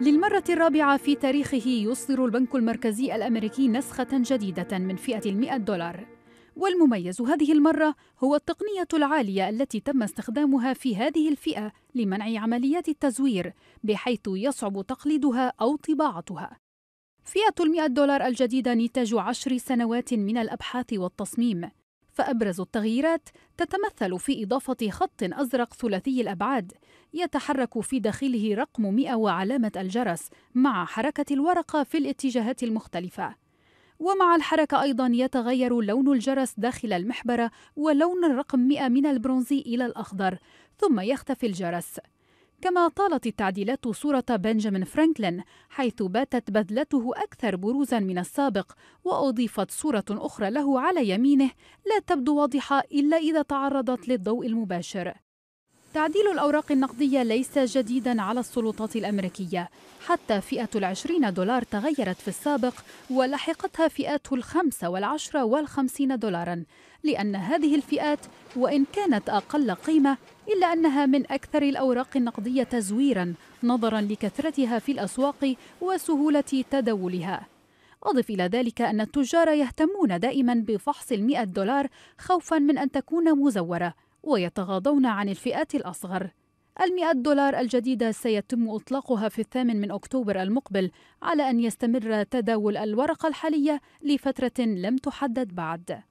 للمرة الرابعة في تاريخه يصدر البنك المركزي الأمريكي نسخة جديدة من فئة المئة دولار والمميز هذه المرة هو التقنية العالية التي تم استخدامها في هذه الفئة لمنع عمليات التزوير بحيث يصعب تقليدها أو طباعتها فئة المئة دولار الجديدة نتاج عشر سنوات من الأبحاث والتصميم فأبرز التغييرات تتمثل في إضافة خط أزرق ثلاثي الأبعاد يتحرك في داخله رقم 100 وعلامة الجرس مع حركة الورقة في الاتجاهات المختلفة ومع الحركة أيضا يتغير لون الجرس داخل المحبرة ولون الرقم 100 من البرونزي إلى الأخضر ثم يختفي الجرس كما طالت التعديلات صورة بنجامين فرانكلين حيث باتت بذلته أكثر بروزا من السابق وأضيفت صورة أخرى له على يمينه لا تبدو واضحة إلا إذا تعرضت للضوء المباشر تعديل الأوراق النقدية ليس جديدا على السلطات الأمريكية حتى فئة العشرين دولار تغيرت في السابق ولحقتها فئات الخمسة والعشرة والخمسين دولارا لأن هذه الفئات وإن كانت أقل قيمة إلا أنها من أكثر الأوراق النقدية تزويرا نظرا لكثرتها في الأسواق وسهولة تداولها أضف إلى ذلك أن التجار يهتمون دائما بفحص المئة دولار خوفا من أن تكون مزورة ويتغاضون عن الفئات الأصغر المئة دولار الجديدة سيتم إطلاقها في الثامن من أكتوبر المقبل على أن يستمر تداول الورقة الحالية لفترة لم تحدد بعد